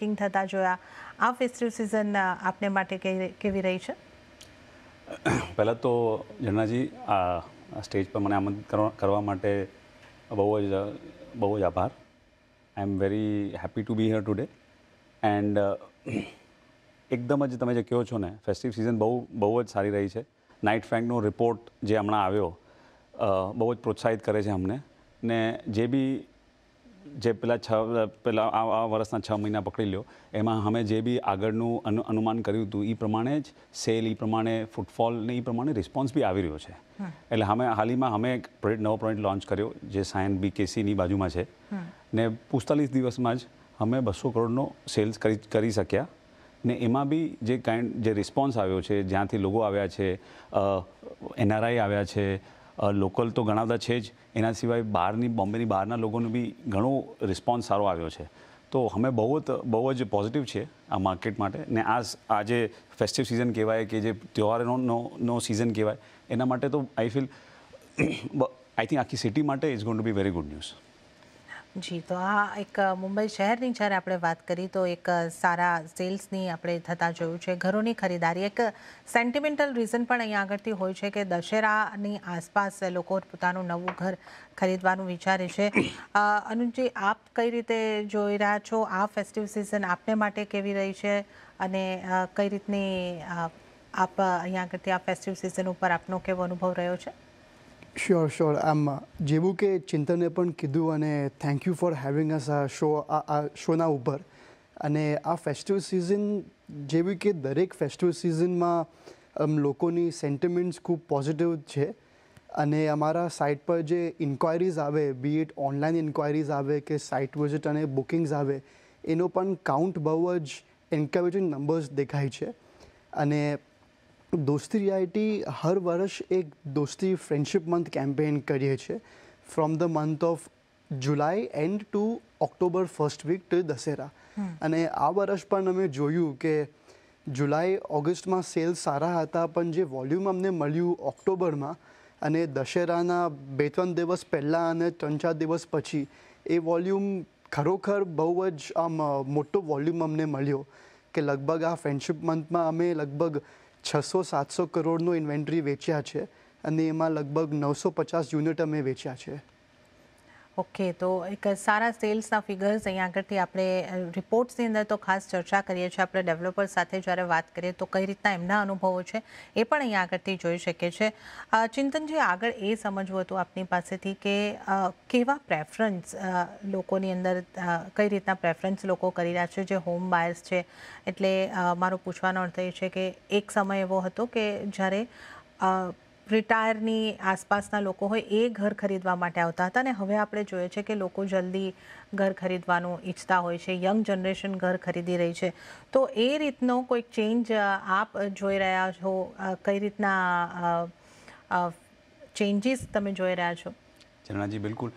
packing થતા જોયા આ ફેસ્ટિવ સિઝન આપને માટે કેવી રહી છે પહેલાં તો જણાજી આ સ્ટેજ પર મને આમંત્રિત કરવા માટે બહુ જ બહુ જ આભાર I am very happy to be here today and એકદમ જ તમે જે કહો છો ને ફેસ્ટિવ સિઝન બહુ બહુ જ સારી રહી છે નાઇટ ફ્રેન્કનો રિપોર્ટ જે હમણાં આવ્યો બહુ જ પ્રોત્સાહિત કરે છે અમને ને જે બી જે પેલા છ પેલા આ વર્ષના છ મહિના પકડી લ્યો એમાં અમે જે બી આગળનું અનુમાન કર્યું હતું એ પ્રમાણે જ સેલ એ પ્રમાણે ફૂટફોલ ને એ પ્રમાણે રિસ્પોન્સ બી આવી રહ્યો છે એટલે અમે હાલીમાં અમે એક પ્રોડક્ટ નવો પ્રોડક્ટ લોન્ચ કર્યો જે સાયન બી કેસીની બાજુમાં છે ને પિસ્તાલીસ દિવસમાં જ અમે બસો કરોડનો સેલ્સ કરી કરી શક્યા ને એમાં બી જે કાઇન્ડ જે રિસ્પોન્સ આવ્યો છે જ્યાંથી લોકો આવ્યા છે એનઆરઆઈ આવ્યા છે લોકલ તો ઘણા બધા છે જ એના સિવાય બહારની બોમ્બેની બહારના લોકોનો બી ઘણો રિસ્પોન્સ સારો આવ્યો છે તો અમે બહુ જ બહુ જ પોઝિટિવ છે આ માર્કેટ માટે ને આ આજે ફેસ્ટિવ સિઝન કહેવાય કે જે તહેવારોનો નો સિઝન કહેવાય એના માટે તો આઈ ફીલ આઈ થિંક આખી સિટી માટે is gone to be very good news જી તો આ એક મુંબઈ શહેરની જ્યારે આપણે વાત કરી તો એક સારા સેલ્સની આપણે થતાં જોયું છે ઘરોની ખરીદારી એક સેન્ટિમેન્ટલ રીઝન પણ અહીં આગળથી હોય છે કે દશેરાની આસપાસ લોકો પોતાનું નવું ઘર ખરીદવાનું વિચારે છે અનુજી આપ કઈ રીતે જોઈ રહ્યા છો આ ફેસ્ટિવ સિઝન આપને માટે કેવી રહી છે અને કઈ રીતની આપ અહીંયા આગળથી આ ફેસ્ટિવ સિઝન ઉપર આપનો કેવો અનુભવ રહ્યો છે શ્યોર શ્યોર આમ જેવું કે ચિંતને પણ કીધું અને thank you for having us આ શો આ શોના ઉપર અને આ ફેસ્ટિવ સિઝન જેવી કે દરેક ફેસ્ટિવ સિઝનમાં આમ લોકોની સેન્ટિમેન્ટ્સ ખૂબ પોઝિટિવ છે અને અમારા સાઇટ પર જે ઇન્ક્વાયરીઝ આવે બી ઇટ ઓનલાઈન ઇન્ક્વાયરીઝ આવે કે સાઇટ વિઝિટ અને બુકિંગ્સ આવે એનો પણ કાઉન્ટ બહુ જ એન્કરેજિંગ નંબર્સ દેખાય છે અને દોસ્તી રિયાલિટી હર વર્ષ એક દોસ્તી ફ્રેન્ડશિપ મંથ કેમ્પેન કરીએ છીએ from the month of July and to October first week to Dussehra અને આ વર્ષ પણ અમે જોયું કે જુલાઈ ઓગસ્ટમાં સેલ સારા હતા પણ જે વોલ્યુમ અમને મળ્યું ઓક્ટોબરમાં અને દશેરાના બે ત્રણ દિવસ પહેલાં અને ત્રણ ચાર દિવસ પછી એ વોલ્યુમ ખરોખર બહુ જ આમ મોટો વોલ્યુમ અમને મળ્યો કે લગભગ આ ફ્રેન્ડશિપ મંથમાં અમે લગભગ છસો સાતસો કરોડનું ઇન્વેન્ટરી વેચ્યા છે અને એમાં લગભગ નવસો પચાસ યુનિટ અમે વેચ્યા છે ઓકે તો એક સારા સેલ્સના ફિગર્સ અહીંયા આગળથી આપણે રિપોર્ટ્સની અંદર તો ખાસ ચર્ચા કરીએ છીએ આપણે ડેવલપર સાથે જ્યારે વાત કરીએ તો કઈ રીતના એમના અનુભવો છે એ પણ અહીંયા આગળથી જોઈ શકીએ છીએ ચિંતનજી આગળ એ સમજવું હતું આપની પાસેથી કે કેવા પ્રેફરન્સ લોકોની અંદર કઈ રીતના પ્રેફરન્સ લોકો કરી રહ્યા છે જે હોમ બાયર્સ છે એટલે મારો પૂછવાનો અર્થ એ છે કે એક સમય એવો હતો કે જ્યારે રિટાયરની આસપાસના લોકો હોય એ ઘર ખરીદવા માટે આવતા હતા અને હવે આપણે જોઈએ છે કે લોકો જલ્દી ઘર ખરીદવાનું ઈચ્છતા હોય છે યંગ જનરેશન ઘર ખરીદી રહી છે તો એ રીતનો કોઈક ચેન્જ આપ જોઈ રહ્યા છો કઈ રીતના ચેન્જીસ તમે જોઈ રહ્યા છો જરણાજી બિલકુલ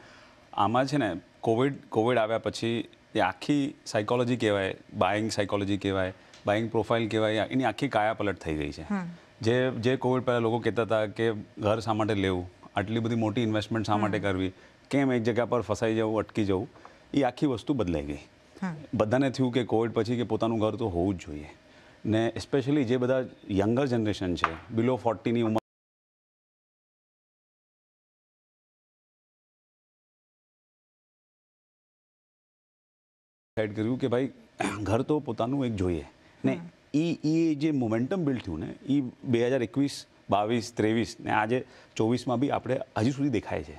આમાં છે ને કોવિડ કોવિડ આવ્યા પછી એ આખી સાયકોલોજી કહેવાય બાઇંગ સાયકોલોજી કહેવાય બાઇંગ પ્રોફાઇલ કહેવાય એની આખી કાયા પલટ થઈ ગઈ છે જે જે કોવિડ પહેલાં લોકો કહેતા હતા કે ઘર શા માટે લેવું આટલી બધી મોટી ઇન્વેસ્ટમેન્ટ શા માટે કરવી કેમ એક જગ્યા પર ફસાઈ જવું અટકી જવું એ આખી વસ્તુ બદલાઈ ગઈ બધાને થયું કે કોવિડ પછી કે પોતાનું ઘર તો હોવું જ જોઈએ ને એસ્પેશિયલી જે બધા યંગર જનરેશન છે બિલો ફોર્ટીની ઉંમર ડિસાઇડ કર્યું કે ભાઈ ઘર તો પોતાનું એક જોઈએ ને એ એ જે મોમેન્ટમ બિલ્ડ થયું ને એ બે હજાર એકવીસ બાવીસ ત્રેવીસ ને આજે ચોવીસમાં બી આપણે હજી સુધી દેખાય છે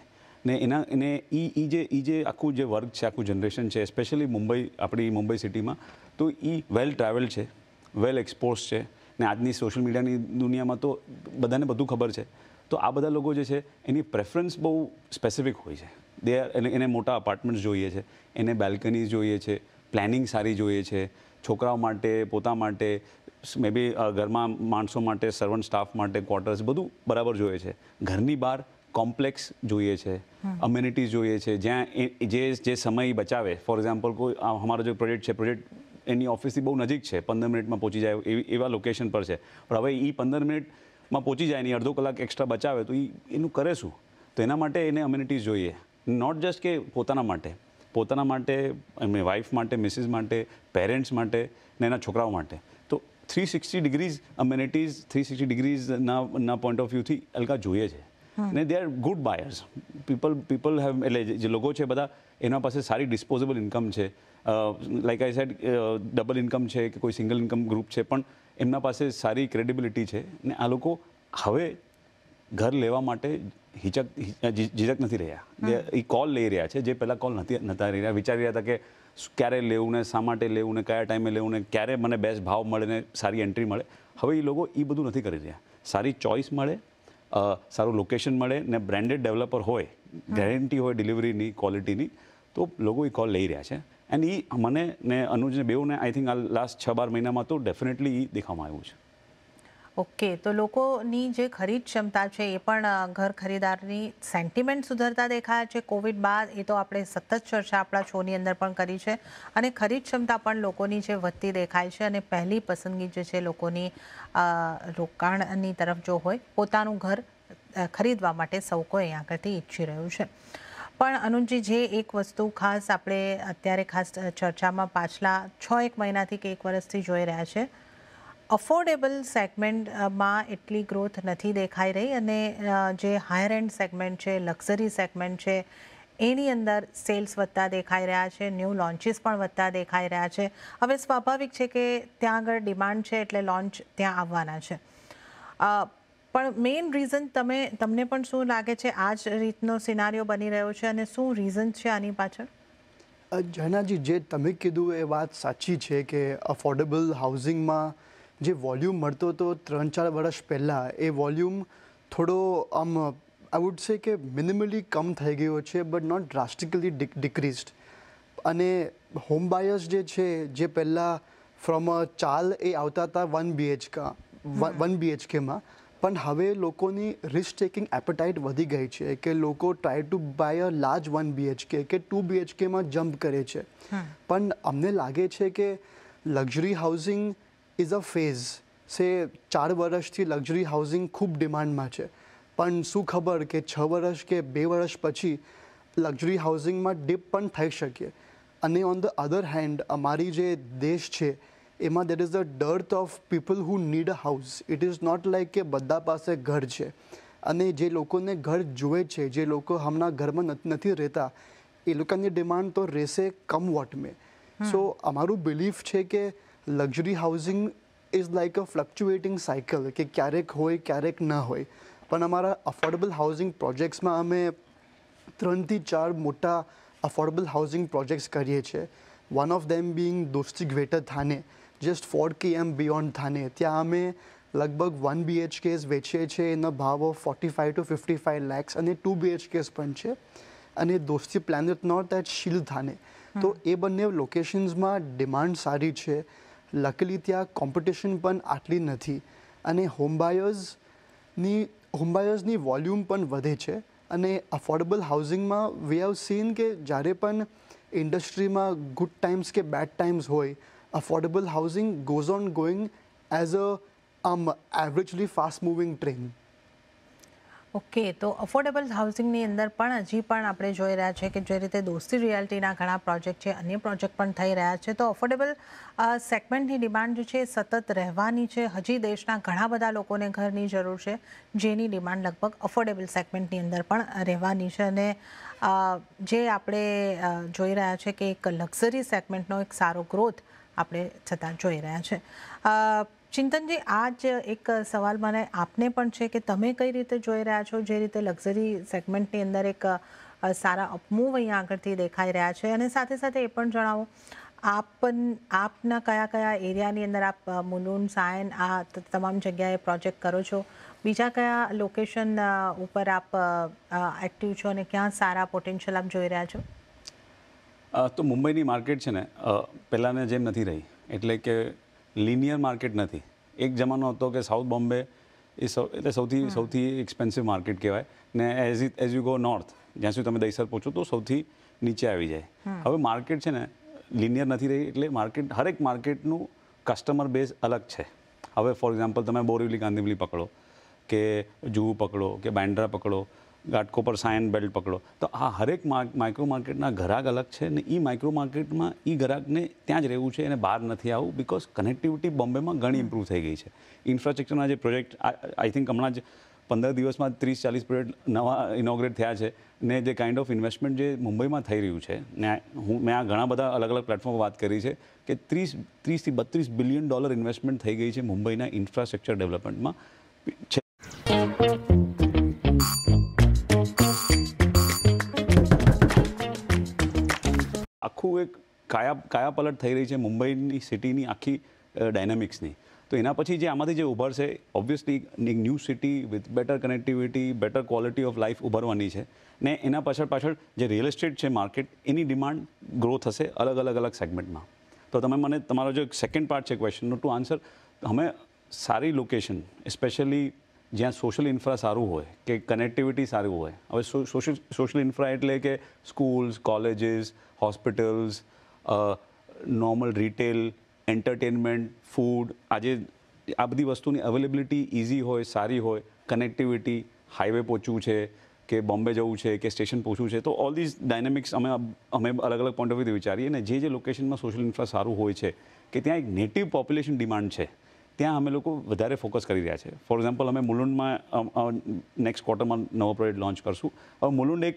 ને એના એને એ એ જે એ જે આખું જે વર્ગ છે આખું જનરેશન છે સ્પેશિયલી મુંબઈ આપણી મુંબઈ સિટીમાં તો એ વેલ ટ્રાવેલ છે વેલ એક્સપોઝ છે ને આજની સોશિયલ મીડિયાની દુનિયામાં તો બધાને બધું ખબર છે તો આ બધા લોકો જે છે એની પ્રેફરન્સ બહુ સ્પેસિફિક હોય છે દે એને મોટા અપાર્ટમેન્ટ્સ જોઈએ છે એને બેલ્કનીઝ જોઈએ છે પ્લાનિંગ સારી જોઈએ છે છોકરાઓ માટે પોતા માટે મે બી ઘરમાં માણસો માટે સર્વન્ટ સ્ટાફ માટે ક્વાર્ટર્સ બધું બરાબર જોઈએ છે ઘરની બહાર કોમ્પ્લેક્સ જોઈએ છે અમ્યુનિટીઝ જોઈએ છે જ્યાં જે જે સમય બચાવે ફોર એક્ઝામ્પલ કોઈ અમારો જે પ્રોજેક્ટ છે પ્રોજેક્ટ એની ઓફિસથી બહુ નજીક છે પંદર મિનિટમાં પહોંચી જાય એવી એવા લોકેશન પર છે પણ હવે એ પંદર મિનિટમાં પહોંચી જાય ને અડધો કલાક એક્સ્ટ્રા બચાવે તો એ એનું કરે શું તો એના માટે એને અમ્યુનિટીઝ જોઈએ નોટ જસ્ટ કે પોતાના માટે પોતાના માટે એમની વાઈફ માટે મિસિસ માટે પેરેન્ટ્સ માટે ને એના છોકરાઓ માટે તો three sixty degrees amenities three sixty ડિગ્રીઝના ના પોઈન્ટ ઓફ વ્યૂથી અલગા જોઈએ છે ને they are good buyers people people have એટલે જે લોકો છે બધા એના પાસે સારી ડિસ્પોઝેબલ ઇન્કમ છે like I said double income છે કે કોઈ સિંગલ ઇન્કમ ગ્રુપ છે પણ એમના પાસે સારી ક્રેડિબિલિટી છે ને આ લોકો હવે ઘર લેવા માટે હિચક ઝીઝક નથી રહ્યા એ કોલ લઈ રહ્યા છે જે પહેલાં કોલ નથી નતા લઈ રહ્યા વિચારી રહ્યા હતા કે ક્યારે લેવું ને શા માટે લેવું ને કયા ટાઈમે લેવું ને ક્યારે મને બેસ્ટ ભાવ મળે ને સારી એન્ટ્રી મળે હવે એ લોકો એ બધું નથી કરી રહ્યા સારી ચોઇસ મળે સારું લોકેશન મળે ને બ્રાન્ડેડ ડેવલપર હોય ગેરંટી હોય ડિલિવરીની ક્વોલિટીની તો લોકો એ કોલ લઈ રહ્યા છે એન્ડ એ મને ને અનુજને બેઉને આઈ થિંક આ લાસ્ટ છ બાર મહિનામાં તો ડેફિનેટલી એ દેખાવામાં આવ્યું છે ઓકે તો લોકોની જે ખરીદ ક્ષમતા છે એ પણ ઘર ખરીદારની સેન્ટિમેન્ટ સુધરતા દેખાયા છે કોવિડ બાદ એ તો આપણે સતત ચર્ચા આપણા શોની અંદર પણ કરી છે અને ખરીદ ક્ષમતા પણ લોકોની જે વધતી દેખાય છે અને પહેલી પસંદગી જે છે લોકોની રોકાણની તરફ જો હોય પોતાનું ઘર ખરીદવા માટે સૌ કોઈ આગળથી ઈચ્છી રહ્યું છે પણ અનુજજી જે એક વસ્તુ ખાસ આપણે અત્યારે ખાસ ચર્ચામાં પાછલા છ એક મહિનાથી કે એક વર્ષથી જોઈ રહ્યા છે અફોર્ડેબલ સેગમેન્ટમાં એટલી ગ્રોથ નથી દેખાઈ રહી અને જે હાયર એન્ડ સેગમેન્ટ છે લક્ઝરી સેગમેન્ટ છે એની અંદર સેલ્સ વધતા દેખાઈ રહ્યા છે ન્યૂ લોન્ચીસ પણ વધતા દેખાઈ રહ્યા છે હવે સ્વાભાવિક છે કે ત્યાં આગળ ડિમાન્ડ છે એટલે લોન્ચ ત્યાં આવવાના છે પણ મેઇન રીઝન તમે તમને પણ શું લાગે છે આ જ રીતનો સિનારિયો બની રહ્યો છે અને શું રીઝન છે આની પાછળ જનાજી જે તમે કીધું એ વાત સાચી છે કે અફોર્ડેબલ હાઉસિંગમાં જે વોલ્યુમ મળતો હતો ત્રણ ચાર વર્ષ પહેલાં એ વોલ્યુમ થોડો આમ આઈ વુડ સે કે મિનિમલી કમ થઈ ગયો છે બટ નોટ ડ્રાસ્ટિકલી ડિક્રીઝડ અને હોમ બાયર્સ જે છે જે પહેલાં ફ્રોમ અ ચાલ એ આવતા હતા વન બીએચકા વન બીએચકેમાં પણ હવે લોકોની રિસ્ક ટેકિંગ એપેટાઇટ વધી ગઈ છે કે લોકો try to buy a large one BHK કે ટુ બીએચકેમાં જમ્પ કરે છે પણ અમને લાગે છે કે luxury housing is a phase say ચાર વર્ષથી લક્ઝરી હાઉસિંગ ખૂબ ડિમાન્ડમાં છે પણ શું ખબર કે છ વર્ષ કે બે વર્ષ પછી લક્ઝરી હાઉસિંગમાં ડીપ પણ થઈ શકીએ અને ઓન ધ અધર હેન્ડ અમારી જે દેશ છે એમાં that is a dearth of people who need a house it is not like કે બધા પાસે ઘર છે અને જે લોકોને ઘર જુએ છે જે લોકો હમણાં ઘરમાં નથી રહેતા એ લોકોની ડિમાન્ડ તો રહેશે કમ વોટ મેં સો અમારું બિલીફ છે કે luxury housing is like a fluctuating cycle કે ક્યારેક હોય ક્યારેક ન હોય પણ અમારા અફોર્ડેબલ હાઉસિંગ પ્રોજેક્ટ્સમાં અમે ત્રણથી ચાર મોટા અફોર્ડેબલ હાઉસિંગ પ્રોજેક્ટ્સ કરીએ છીએ વન ઓફ ધેમ બિંગ દોસ્તી ગ્વેટર થાને જસ્ટ ફોર કે એમ બિયોન્ડ થાને ત્યાં અમે લગભગ વન બીએચકેસ વેચીએ છીએ એનો ભાવ of forty five to fifty five lakhs અને ટુ બીએચકેસ પણ છે અને દોસ્તી પ્લાનેટ નોટ એટ શીલ થાને તો એ બંને લોકેશન્સમાં ડિમાન્ડ સારી છે લકલી ત્યાં કોમ્પિટિશન પણ આટલી નથી અને હોમબાયર્સની હોમબાયર્સની વોલ્યુમ પણ વધે છે અને અફોર્ડેબલ હાઉસિંગમાં વી હેવ સીન કે જ્યારે પણ ઇન્ડસ્ટ્રીમાં ગુડ ટાઈમ્સ કે બેડ ટાઈમ્સ હોય affordable housing goes on going as a um averagely fast moving train okay તો અફોર્ડેબલ હાઉસિંગની અંદર પણ હજી પણ આપણે જોઈ રહ્યા છે કે જે રીતે દોસ્તી રિયાલિટીના ઘણા પ્રોજેક્ટ છે અન્ય પ્રોજેક્ટ પણ થઈ રહ્યા છે તો અફોર્ડેબલ સેગમેન્ટની ડિમાન્ડ જે છે સતત રહેવાની છે હજી દેશના ઘણા બધા લોકોને ઘરની જરૂર છે જેની ડિમાન્ડ લગભગ અફોર્ડેબલ સેગમેન્ટની અંદર પણ રહેવાની છે અને જે આપણે જોઈ રહ્યા છે કે એક લક્ઝરી સેગમેન્ટનો એક સારો ગ્રોથ આપણે છતાં જોઈ રહ્યા છે ચિંતનજી આ જ એક સવાલ મને આપને પણ છે કે તમે કઈ રીતે જોઈ રહ્યા છો જે રીતે લક્ઝરી સેગમેન્ટની અંદર એક સારા અપમૂવ અહીંયા આગળથી દેખાઈ રહ્યા છે અને સાથે સાથે એ પણ જણાવો આપ આપના કયા કયા એરિયાની અંદર આપ મુલુન સાયન આ તમામ જગ્યાએ પ્રોજેક્ટ કરો છો બીજા કયા લોકેશન ઉપર આપ એક્ટિવ છો અને ક્યાં સારા પોટેન્શિયલ આપ જોઈ રહ્યા છો તો મુંબઈની માર્કેટ છે ને પહેલાંને જેમ નથી રહી એટલે કે લિનિયર માર્કેટ નથી એક જમાનો હતો કે સાઉથ બોમ્બે એ એટલે સૌથી સૌથી એક્સપેન્સિવ માર્કેટ કહેવાય ને as it as you go north જ્યાં સુધી તમે દહીસર પહોંચો તો સૌથી નીચે આવી જાય હવે માર્કેટ છે ને લિનિયર નથી રહી એટલે માર્કેટ હરેક માર્કેટનું કસ્ટમર બેઝ અલગ છે હવે ફોર એક્ઝામ્પલ તમે બોરીવલી ગાંધીવલી પકડો કે જુહુ પકડો કે બાંડ્રા પકડો ગાટકો પર સાયન બેલ્ટ પકડો તો આ હરેક માઇક્રો માર્કેટના ઘરાક અલગ છે ને એ માઇક્રો માર્કેટમાં એ ઘરાકને ત્યાં જ રહેવું છે એને બહાર નથી આવવું બિકોઝ કનેક્ટિવિટી બોમ્બેમાં ઘણી ઇમ્પ્રૂવ થઈ ગઈ છે ઇન્ફ્રાસ્ટ્રક્ચરના જે પ્રોજેક્ટ આઈ થિંક હમણાં જ પંદર દિવસમાં ત્રીસ ચાલીસ પ્રોજેક્ટ નવા ઇનોગ્રેટ થયા છે ને જે કાઇન્ડ ઓફ ઇન્વેસ્ટમેન્ટ જે મુંબઈમાં થઈ રહ્યું છે ને હું મેં આ ઘણા બધા અલગ અલગ પ્લેટફોર્મ વાત કરી છે કે ત્રીસ ત્રીસથી બત્રીસ બિલિયન ડોલર ઇન્વેસ્ટમેન્ટ થઈ ગઈ છે મુંબઈના ઇન્ફ્રાસ્ટ્રક્ચર ડેવલપમેન્ટમાં છે એક કાયા કાયાપલટ થઈ રહી છે મુંબઈની સિટીની આખી ડાયનામિક્સની તો એના પછી જે આમાંથી જે ઉભરશે ઓબ્વિયસલી એક new city with better connectivity better quality of life ઉભરવાની છે ને એના પાછળ પાછળ જે રિયલ એસ્ટેટ છે માર્કેટ એની ડિમાન્ડ ગ્રો થશે અલગ અલગ અલગ સેગમેન્ટમાં તો તમે મને તમારો જે સેકન્ડ પાર્ટ છે ક્વેશ્ચનનો ટુ આન્સર અમે સારી લોકેશન સ્પેશિયલી જ્યાં સોશિયલ ઇન્ફ્રા સારું હોય કે કનેક્ટિવિટી સારું હોય હવે સોશિયલ સોશિયલ ઇન્ફ્રા એટલે કે schools colleges hospitals normal retail entertainment food આજે આ બધી વસ્તુની અવેલેબિલિટી ઇઝી હોય સારી હોય કનેક્ટિવિટી હાઈવે પહોંચવું છે કે બોમ્બે જવું છે કે સ્ટેશન પહોંચવું છે તો ઓલ ધીઝ ડાયનેમિક્સ અમે અમે અલગ અલગ પોઈન્ટ ઓફ વ્યૂ વિચારીએ અને જે જે લોકેશનમાં સોશિયલ ઇન્ફ્રા સારું હોય છે કે ત્યાં એક નેટિવ પોપ્યુલેશન ડિમાન્ડ છે ત્યાં અમે લોકો વધારે ફોકસ કરી રહ્યા છે ફોર એક્ઝામ્પલ અમે મુલુંડમાં નેક્સ્ટ ક્વાર્ટરમાં નવો પ્રોજેક્ટ લોન્ચ કરશું હવે મુલુંડ એક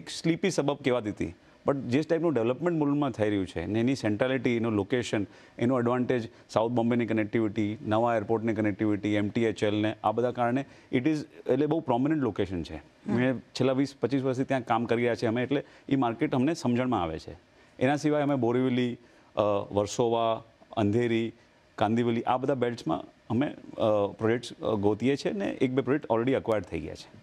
એક સ્લીપી સબબ કહેવાતી દીધી બટ જે ટાઈપનું ડેવલપમેન્ટ મુલમાં થઈ રહ્યું છે ને એની સેન્ટ્રાલિટી એનું લોકેશન એનું એડવાન્ટેજ સાઉથ બોમ્બેની કનેક્ટિવિટી નવા એરપોર્ટની કનેક્ટિવિટી એમટીએચએલને આ બધા કારણે ઇટ ઇઝ એટલે બહુ પ્રોમિનન્ટ લોકેશન છે મેં છેલ્લા વીસ પચીસ વર્ષથી ત્યાં કામ કરી રહ્યા છે અમે એટલે એ માર્કેટ અમને સમજણમાં આવે છે એના સિવાય અમે બોરીવલી વર્સોવા અંધેરી કાંદીવલી આ બધા બેલ્ટ્સમાં અમે પ્રોજેક્ટ્સ ગોતીએ છીએ અને એક બે પ્રોજેક્ટ ઓલરેડી અક્વાયર્ડ થઈ ગયા છે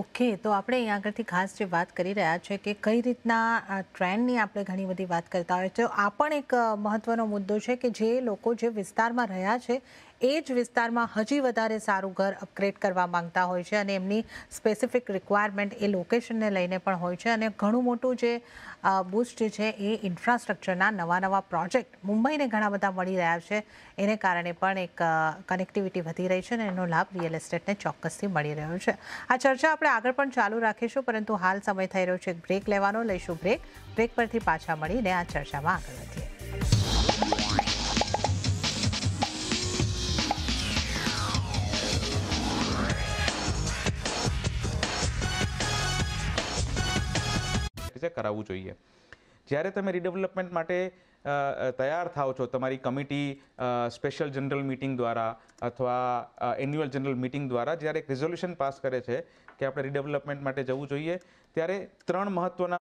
ઓકે તો આપણે અહીં આગળથી ખાસ જે વાત કરી રહ્યા છે કે કઈ રીતના ટ્રેન્ડની આપણે ઘણી બધી વાત કરતા હોય તો આ પણ એક મહત્વનો મુદ્દો છે કે જે લોકો જે વિસ્તારમાં રહ્યા છે એ જ વિસ્તારમાં હજી વધારે સારું ઘર અપગ્રેડ કરવા માંગતા હોય છે અને એમની સ્પેસિફિક રિક્વાયરમેન્ટ એ લોકેશનને લઈને પણ હોય છે અને ઘણું મોટું જે બુસ્ટ છે એ ઇન્ફ્રાસ્ટ્રક્ચરના નવા નવા પ્રોજેક્ટ મુંબઈને ઘણા બધા મળી રહ્યા છે એને કારણે પણ એક કનેક્ટિવિટી વધી રહી છે અને એનો લાભ રિયલ એસ્ટેટને ચોક્કસથી મળી રહ્યો છે આ ચર્ચા આપણે આગળ પણ ચાલુ રાખીશું પરંતુ હાલ સમય થઈ રહ્યો છે બ્રેક લેવાનો લઈશું બ્રેક બ્રેક પરથી પાછા મળીને આ ચર્ચામાં આગળ વધીએ ઓફિસે કરાવવું જોઈએ જ્યારે તમે રીડેવલપમેન્ટ માટે તૈયાર થાઓ છો તમારી કમિટી સ્પેશિયલ જનરલ મિટિંગ દ્વારા અથવા એન્યુઅલ જનરલ મિટિંગ દ્વારા જ્યારે એક રિઝોલ્યુશન પાસ કરે છે કે આપણે રીડેવલપમેન્ટ માટે જવું જોઈએ ત્યારે ત્રણ મહત્ત્વના